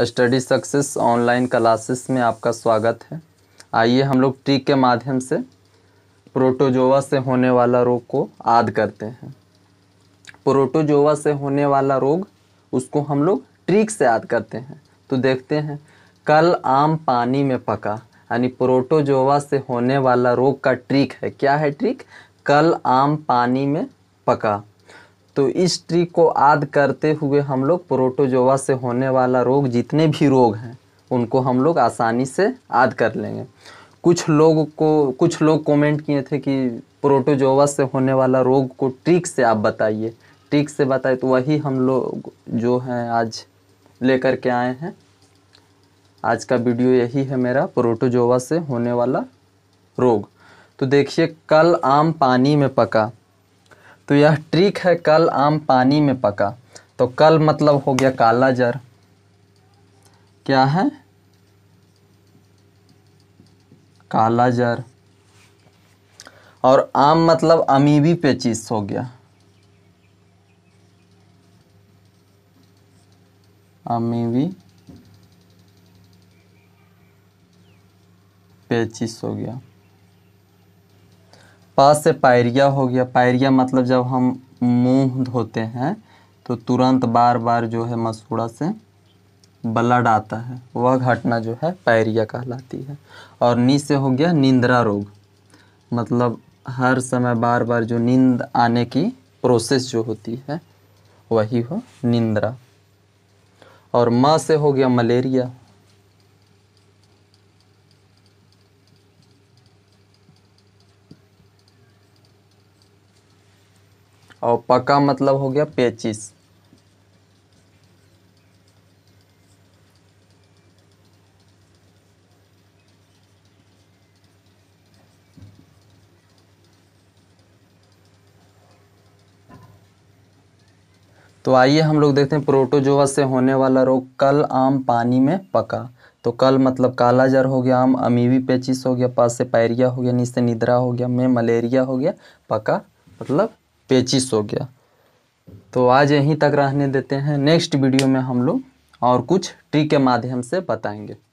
study success online classes में आपका स्वागत है आइए हम लोग ट्रिक के माध्यम से प्रोटोजोवा से होने वाला रोग को आद करते हैं प्रोटोजोवा से होने वाला रोग उसको हम लोग ट्रिक से याद करते हैं तो देखते हैं कल आम पानी में पका यानी प्रोटोजोवा से होने वाला रोग का ट्रिक है क्या है ट्रिक कल आम पानी में पका तो इस ट्रिक को आद करते हुए हम लोग प्रोटोजोवा से होने वाला रोग जितने भी रोग हैं उनको हम लोग आसानी से आद कर लेंगे कुछ लोग को कुछ लोग कमेंट किए थे कि प्रोटोजोवा से होने वाला रोग को ट्रिक से आप बताइए ट्रिक से बताए तो वही हम लोग जो हैं आज लेकर के आए हैं आज का वीडियो यही है मेरा प्रोटोजोवा से होने वाला रोग तो देखिए कल आम पानी में पका तो यह ट्रिक है कल आम पानी में पका तो कल मतलब हो गया काला जर क्या है काला जर और आम मतलब अमीबी पेचिस हो गया अमीबी पेचिस हो गया पास से पायरिया हो गया पायरिया मतलब जब हम मुंह धोते हैं तो तुरंत बार बार जो है मसूड़ा से ब्लड आता है वह घटना जो है पायरिया कहलाती है और नी से हो गया निंद्रा रोग मतलब हर समय बार बार जो नींद आने की प्रोसेस जो होती है वही हो निंद्रा और म से हो गया मलेरिया और पका मतलब हो गया पेचिस तो आइए हम लोग देखते हैं प्रोटोजोआ से होने वाला रोग कल आम पानी में पका तो कल मतलब काला जर हो गया आम अमीवी पेचिस हो गया पास से पायरिया हो गया नीचे निद्रा हो गया में मलेरिया हो गया पका मतलब पेचिस हो गया तो आज यहीं तक रहने देते हैं नेक्स्ट वीडियो में हम लोग और कुछ ट्री के माध्यम से बताएंगे